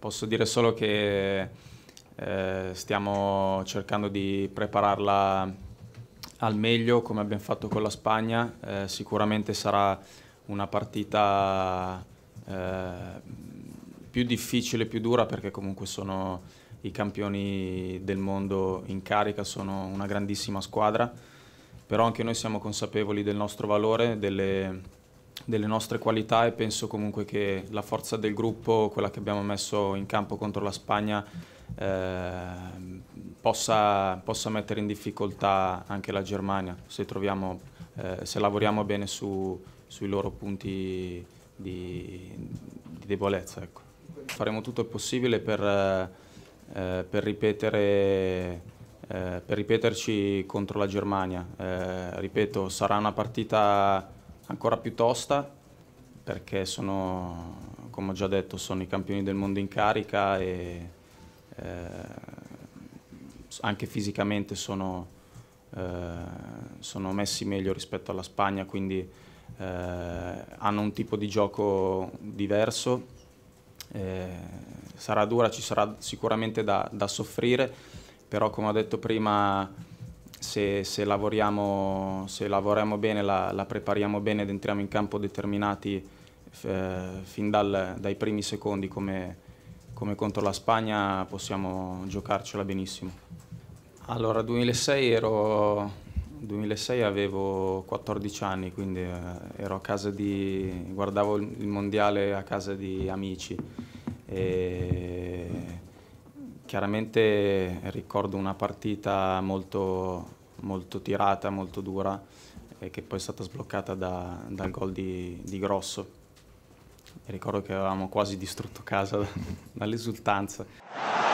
Posso dire solo che eh, stiamo cercando di prepararla al meglio come abbiamo fatto con la Spagna, eh, sicuramente sarà una partita eh, più difficile, più dura perché comunque sono i campioni del mondo in carica, sono una grandissima squadra, però anche noi siamo consapevoli del nostro valore, delle delle nostre qualità e penso comunque che la forza del gruppo, quella che abbiamo messo in campo contro la Spagna, eh, possa, possa, mettere in difficoltà anche la Germania se, troviamo, eh, se lavoriamo bene su, sui loro punti di, di debolezza. Ecco. Faremo tutto il possibile per, eh, per, ripetere, eh, per ripeterci contro la Germania. Eh, ripeto, sarà una partita ancora più tosta perché sono, come ho già detto, sono i campioni del mondo in carica e eh, anche fisicamente sono, eh, sono, messi meglio rispetto alla Spagna, quindi eh, hanno un tipo di gioco diverso. Eh, sarà dura, ci sarà sicuramente da, da soffrire, però come ho detto prima se, se, lavoriamo, se lavoriamo, bene, la, la, prepariamo bene ed entriamo in campo determinati eh, fin dal, dai primi secondi come, come contro la Spagna possiamo giocarcela benissimo. Allora, 2006 ero 2006 avevo 14 anni, quindi eh, ero a casa di, guardavo il mondiale a casa di amici. E chiaramente ricordo una partita molto molto tirata, molto dura, e che poi è stata sbloccata da, dal gol di, di Grosso. E ricordo che avevamo quasi distrutto casa dall'esultanza.